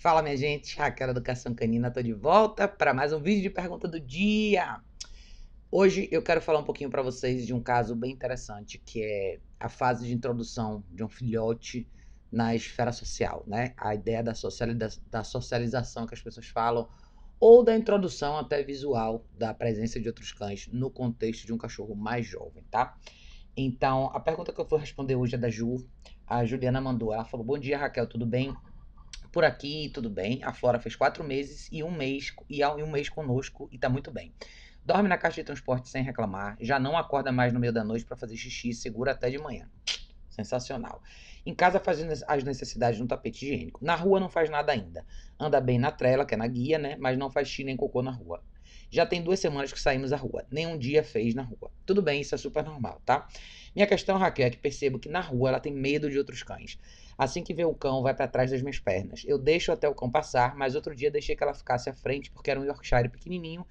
Fala, minha gente, Raquel Educação Canina, tô de volta para mais um vídeo de pergunta do dia. Hoje eu quero falar um pouquinho para vocês de um caso bem interessante, que é a fase de introdução de um filhote na esfera social, né? A ideia da, socializa da socialização que as pessoas falam, ou da introdução até visual da presença de outros cães no contexto de um cachorro mais jovem, tá? Então, a pergunta que eu vou responder hoje é da Ju. A Juliana mandou, ela falou: Bom dia, Raquel, tudo bem? por aqui, tudo bem. A Flora fez quatro meses e um mês e um mês conosco e tá muito bem. Dorme na caixa de transporte sem reclamar, já não acorda mais no meio da noite para fazer xixi, segura até de manhã. Sensacional. Em casa faz as necessidades no tapete higiênico. Na rua não faz nada ainda. Anda bem na trela, que é na guia, né? Mas não faz xixi nem cocô na rua. Já tem duas semanas que saímos à rua. Nenhum dia fez na rua. Tudo bem, isso é super normal, tá? Minha questão, Raquel, é que percebo que na rua ela tem medo de outros cães. Assim que vê o cão, vai para trás das minhas pernas. Eu deixo até o cão passar, mas outro dia deixei que ela ficasse à frente porque era um Yorkshire pequenininho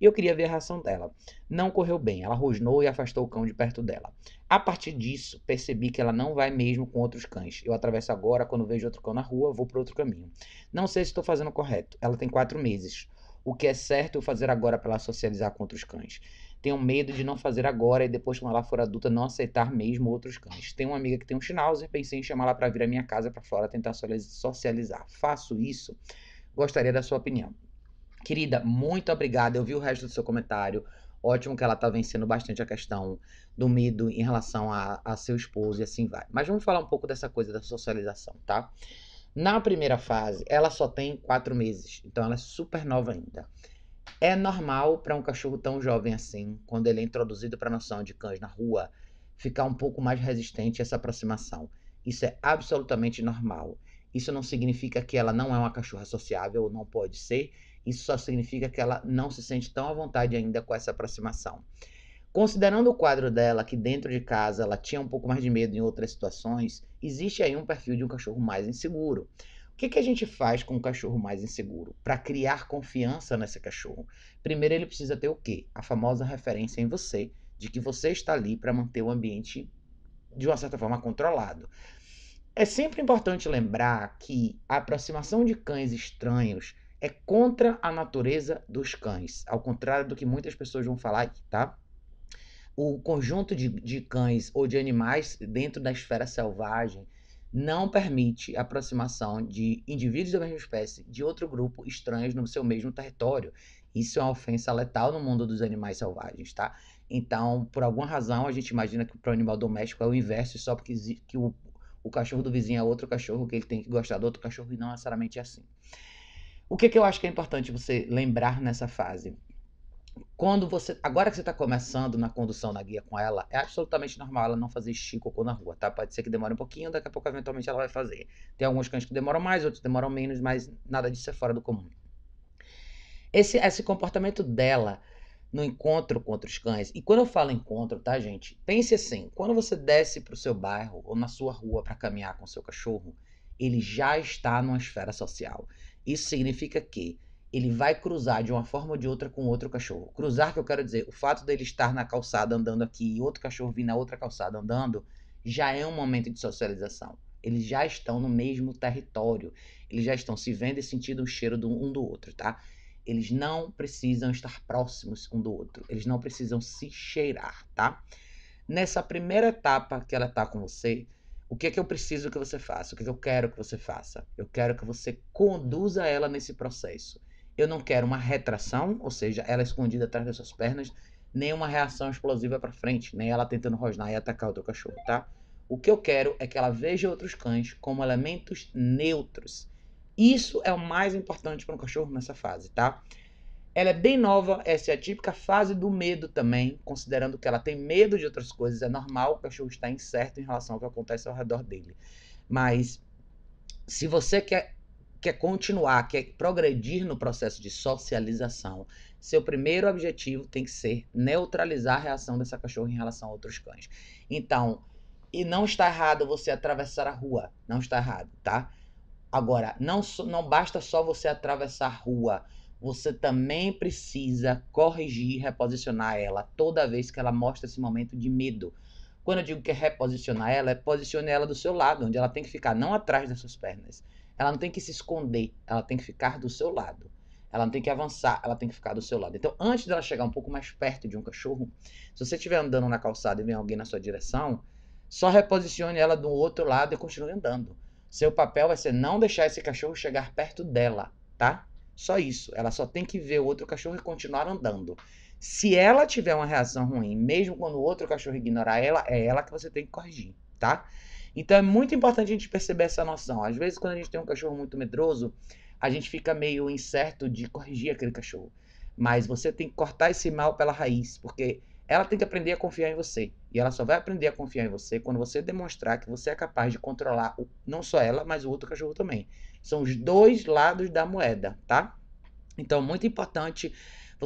e eu queria ver a reação dela. Não correu bem, ela rosnou e afastou o cão de perto dela. A partir disso, percebi que ela não vai mesmo com outros cães. Eu atravesso agora, quando vejo outro cão na rua, vou para outro caminho. Não sei se estou fazendo correto. Ela tem quatro meses. O que é certo eu fazer agora para ela socializar contra os cães. Tenho medo de não fazer agora e depois, quando ela for adulta, não aceitar mesmo outros cães. Tenho uma amiga que tem um schnauzer, pensei em chamá-la para vir à minha casa para fora tentar socializar. Faço isso? Gostaria da sua opinião. Querida, muito obrigada. Eu vi o resto do seu comentário. Ótimo que ela está vencendo bastante a questão do medo em relação a, a seu esposo e assim vai. Mas vamos falar um pouco dessa coisa da socialização, tá? Na primeira fase, ela só tem quatro meses, então ela é super nova ainda. É normal para um cachorro tão jovem assim, quando ele é introduzido para a noção de cães na rua, ficar um pouco mais resistente a essa aproximação. Isso é absolutamente normal. Isso não significa que ela não é uma cachorra sociável ou não pode ser, isso só significa que ela não se sente tão à vontade ainda com essa aproximação. Considerando o quadro dela, que dentro de casa ela tinha um pouco mais de medo em outras situações, existe aí um perfil de um cachorro mais inseguro. O que, que a gente faz com um cachorro mais inseguro? Para criar confiança nesse cachorro, primeiro ele precisa ter o quê? A famosa referência em você, de que você está ali para manter o ambiente, de uma certa forma, controlado. É sempre importante lembrar que a aproximação de cães estranhos é contra a natureza dos cães, ao contrário do que muitas pessoas vão falar, tá? o conjunto de, de cães ou de animais dentro da esfera selvagem não permite a aproximação de indivíduos da mesma espécie de outro grupo estranhos no seu mesmo território. Isso é uma ofensa letal no mundo dos animais selvagens, tá? Então, por alguma razão, a gente imagina que para o animal doméstico é o inverso, só porque que o, o cachorro do vizinho é outro cachorro, que ele tem que gostar do outro cachorro, e não necessariamente é assim. O que, que eu acho que é importante você lembrar nessa fase? quando você. Agora que você está começando na condução na guia com ela, é absolutamente normal ela não fazer xixi cocô na rua, tá? Pode ser que demore um pouquinho, daqui a pouco, eventualmente, ela vai fazer. Tem alguns cães que demoram mais, outros demoram menos, mas nada disso é fora do comum. Esse, esse comportamento dela no encontro com outros cães, e quando eu falo encontro, tá, gente? Pense assim: quando você desce para o seu bairro ou na sua rua para caminhar com seu cachorro, ele já está numa esfera social. Isso significa que ele vai cruzar de uma forma ou de outra com outro cachorro. Cruzar, que eu quero dizer, o fato dele estar na calçada andando aqui e outro cachorro vir na outra calçada andando, já é um momento de socialização. Eles já estão no mesmo território. Eles já estão se vendo e sentindo o cheiro do, um do outro, tá? Eles não precisam estar próximos um do outro. Eles não precisam se cheirar, tá? Nessa primeira etapa que ela tá com você, o que é que eu preciso que você faça? O que é que eu quero que você faça? Eu quero que você conduza ela nesse processo eu não quero uma retração, ou seja, ela escondida atrás das suas pernas, nem uma reação explosiva para frente, nem ela tentando rosnar e atacar outro cachorro, tá? O que eu quero é que ela veja outros cães como elementos neutros. Isso é o mais importante para um cachorro nessa fase, tá? Ela é bem nova, essa é a típica fase do medo também, considerando que ela tem medo de outras coisas, é normal, o cachorro está incerto em relação ao que acontece ao redor dele. Mas se você quer quer é continuar, quer é progredir no processo de socialização, seu primeiro objetivo tem que ser neutralizar a reação dessa cachorra em relação a outros cães. Então, e não está errado você atravessar a rua, não está errado, tá? Agora, não, não basta só você atravessar a rua, você também precisa corrigir, reposicionar ela toda vez que ela mostra esse momento de medo. Quando eu digo que é reposicionar ela, é posicione ela do seu lado, onde ela tem que ficar, não atrás das suas pernas. Ela não tem que se esconder, ela tem que ficar do seu lado. Ela não tem que avançar, ela tem que ficar do seu lado. Então, antes dela chegar um pouco mais perto de um cachorro, se você estiver andando na calçada e vem alguém na sua direção, só reposicione ela do outro lado e continue andando. Seu papel vai ser não deixar esse cachorro chegar perto dela, tá? Só isso. Ela só tem que ver o outro cachorro e continuar andando. Se ela tiver uma reação ruim, mesmo quando o outro cachorro ignorar ela, é ela que você tem que corrigir, tá? Então é muito importante a gente perceber essa noção. Às vezes, quando a gente tem um cachorro muito medroso, a gente fica meio incerto de corrigir aquele cachorro. Mas você tem que cortar esse mal pela raiz, porque ela tem que aprender a confiar em você. E ela só vai aprender a confiar em você quando você demonstrar que você é capaz de controlar o, não só ela, mas o outro cachorro também. São os dois lados da moeda, tá? Então, muito importante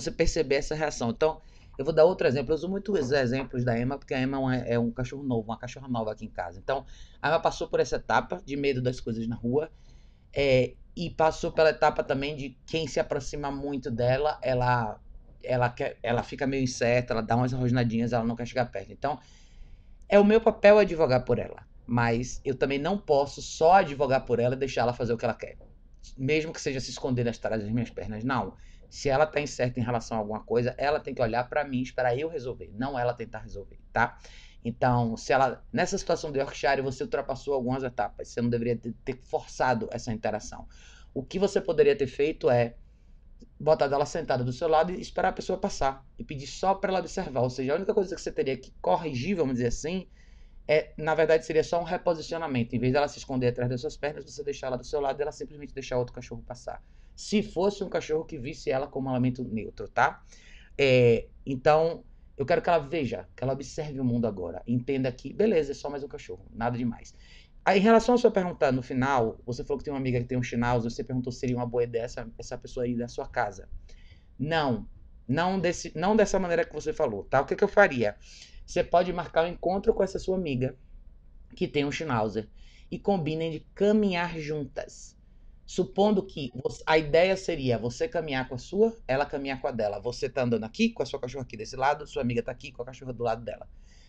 você perceber essa reação. Então, eu vou dar outro exemplo. Eu uso muito exemplos da Emma, porque a Emma é, é um cachorro novo, uma cachorra nova aqui em casa. Então, a Emma passou por essa etapa de medo das coisas na rua. É, e passou pela etapa também de quem se aproxima muito dela, ela ela quer, ela fica meio incerta, ela dá umas rosnadinhas, ela não quer chegar perto. Então, é o meu papel advogar por ela, mas eu também não posso só advogar por ela e deixar ela fazer o que ela quer. Mesmo que seja se esconder nas das minhas pernas, não. Se ela está incerta em relação a alguma coisa, ela tem que olhar para mim, esperar eu resolver, não ela tentar resolver, tá? Então, se ela nessa situação do Yorkshire você ultrapassou algumas etapas, você não deveria ter forçado essa interação. O que você poderia ter feito é botar ela sentada do seu lado e esperar a pessoa passar e pedir só para ela observar. Ou seja, a única coisa que você teria que corrigir, vamos dizer assim, é, na verdade, seria só um reposicionamento. Em vez dela se esconder atrás das suas pernas, você deixar ela do seu lado e ela simplesmente deixar outro cachorro passar se fosse um cachorro que visse ela como elemento neutro, tá? É, então, eu quero que ela veja, que ela observe o mundo agora, entenda que, beleza, é só mais um cachorro, nada demais. Aí, em relação à sua pergunta no final, você falou que tem uma amiga que tem um Schnauzer, você perguntou se seria uma boa ideia essa, essa pessoa ir na sua casa. Não, não, desse, não dessa maneira que você falou, tá? O que, que eu faria? Você pode marcar um encontro com essa sua amiga que tem um Schnauzer e combinem de caminhar juntas. Supondo que a ideia seria você caminhar com a sua, ela caminhar com a dela. Você tá andando aqui com a sua cachorra aqui desse lado, sua amiga tá aqui com a cachorra do lado dela.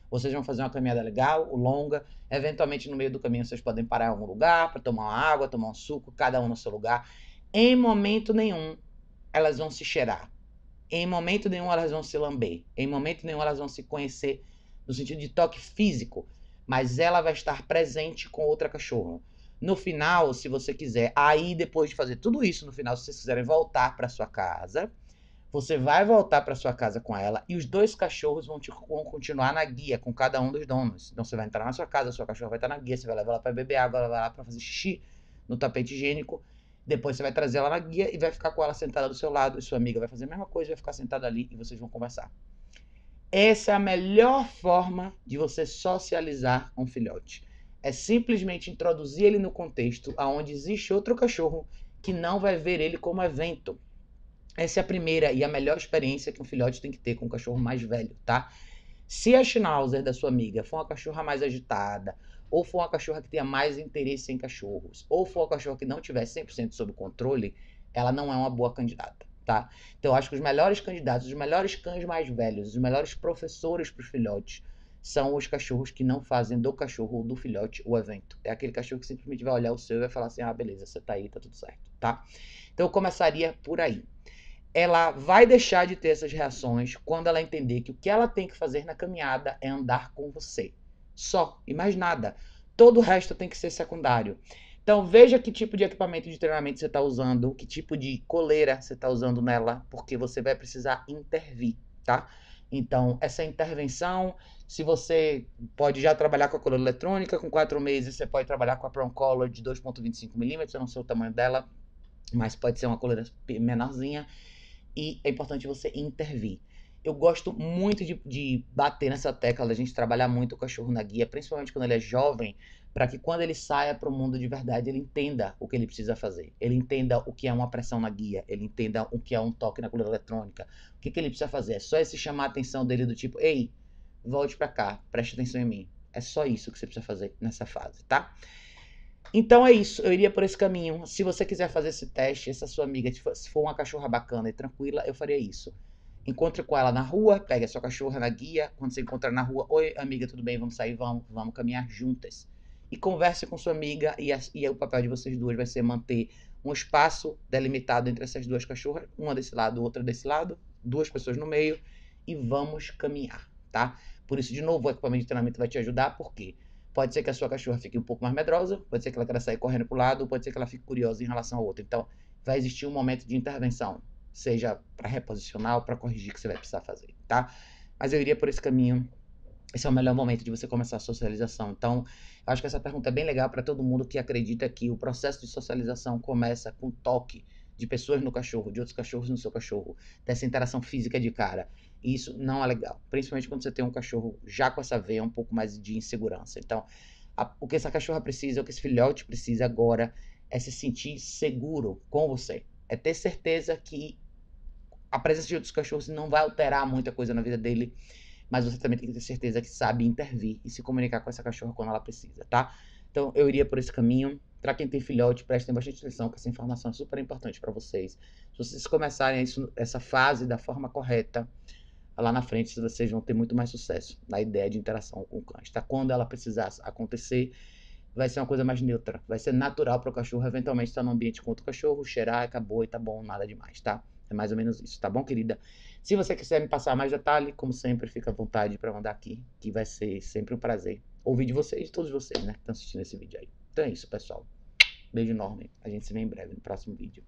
Vocês vão fazer uma caminhada legal, longa. Eventualmente, no meio do caminho, vocês podem parar em algum lugar para tomar uma água, tomar um suco, cada um no seu lugar. Em momento nenhum, elas vão se cheirar. Em momento nenhum, elas vão se lamber. Em momento nenhum, elas vão se conhecer no sentido de toque físico. Mas ela vai estar presente com outra cachorra. No final, se você quiser, aí depois de fazer tudo isso, no final, se vocês quiserem voltar para sua casa, você vai voltar para sua casa com ela e os dois cachorros vão, te, vão continuar na guia com cada um dos donos. Então você vai entrar na sua casa, sua cachorra vai estar na guia, você vai levar ela para beber água, ela vai lá para fazer xixi no tapete higiênico. Depois você vai trazer ela na guia e vai ficar com ela sentada do seu lado. E sua amiga vai fazer a mesma coisa, vai ficar sentada ali e vocês vão conversar. Essa é a melhor forma de você socializar um filhote é simplesmente introduzir ele no contexto aonde existe outro cachorro que não vai ver ele como evento. Essa é a primeira e a melhor experiência que um filhote tem que ter com um cachorro mais velho, tá? Se a Schnauzer da sua amiga for uma cachorra mais agitada, ou for uma cachorra que tenha mais interesse em cachorros, ou for uma cachorra que não tiver 100% sob controle, ela não é uma boa candidata, tá? Então eu acho que os melhores candidatos, os melhores cães mais velhos, os melhores professores para os filhotes, são os cachorros que não fazem do cachorro ou do filhote o evento. É aquele cachorro que simplesmente vai olhar o seu e vai falar assim: ah, beleza, você tá aí, tá tudo certo, tá? Então eu começaria por aí. Ela vai deixar de ter essas reações quando ela entender que o que ela tem que fazer na caminhada é andar com você. Só, e mais nada. Todo o resto tem que ser secundário. Então veja que tipo de equipamento de treinamento você está usando, que tipo de coleira você está usando nela, porque você vai precisar intervir, tá? Então, essa intervenção, se você pode já trabalhar com a coluna eletrônica, com quatro meses você pode trabalhar com a Brown Color de 2,25 milímetros, eu não sei o tamanho dela, mas pode ser uma coluna menorzinha. E é importante você intervir. Eu gosto muito de, de bater nessa tecla da gente trabalhar muito o cachorro na guia, principalmente quando ele é jovem, para que quando ele saia para o mundo de verdade, ele entenda o que ele precisa fazer. Ele entenda o que é uma pressão na guia, ele entenda o que é um toque na coluna eletrônica. O que, que ele precisa fazer? É só esse chamar a atenção dele do tipo, ei, volte para cá, preste atenção em mim. É só isso que você precisa fazer nessa fase, tá? Então é isso, eu iria por esse caminho. Se você quiser fazer esse teste, essa sua amiga, se for uma cachorra bacana e tranquila, eu faria isso. Encontre com ela na rua, pegue a sua cachorra na guia. Quando você encontrar na rua, oi, amiga, tudo bem? Vamos sair, vamos, vamos caminhar juntas. E converse com sua amiga, e, a, e o papel de vocês duas vai ser manter um espaço delimitado entre essas duas cachorras, uma desse lado, outra desse lado, duas pessoas no meio, e vamos caminhar, tá? Por isso, de novo, o equipamento de treinamento vai te ajudar, porque pode ser que a sua cachorra fique um pouco mais medrosa, pode ser que ela queira sair correndo para o lado, pode ser que ela fique curiosa em relação ao outro. Então, vai existir um momento de intervenção seja para reposicionar ou para corrigir que você vai precisar fazer, tá? Mas eu iria por esse caminho. Esse é o melhor momento de você começar a socialização. Então, eu acho que essa pergunta é bem legal para todo mundo que acredita que o processo de socialização começa com toque de pessoas no cachorro, de outros cachorros no seu cachorro, dessa interação física de cara. E isso não é legal, principalmente quando você tem um cachorro já com essa veia um pouco mais de insegurança. Então, a, o que essa cachorra precisa, o que esse filhote precisa agora é se sentir seguro com você. É ter certeza que a presença de outros cachorros não vai alterar muita coisa na vida dele, mas você também tem que ter certeza que sabe intervir e se comunicar com essa cachorra quando ela precisa, tá? Então eu iria por esse caminho. Para quem tem filhote, prestem bastante atenção, que essa informação é super importante para vocês. Se vocês começarem isso, essa fase da forma correta, lá na frente vocês vão ter muito mais sucesso na ideia de interação com o cães, tá? Quando ela precisar acontecer, vai ser uma coisa mais neutra, vai ser natural para o cachorro eventualmente estar tá no ambiente com outro cachorro, cheirar, acabou e tá bom, nada demais, tá? É mais ou menos isso, tá bom, querida? Se você quiser me passar mais detalhe, como sempre, fica à vontade para mandar aqui, que vai ser sempre um prazer ouvir de vocês, todos vocês, né, que estão assistindo esse vídeo aí. Então é isso, pessoal. Beijo enorme. A gente se vê em breve no próximo vídeo.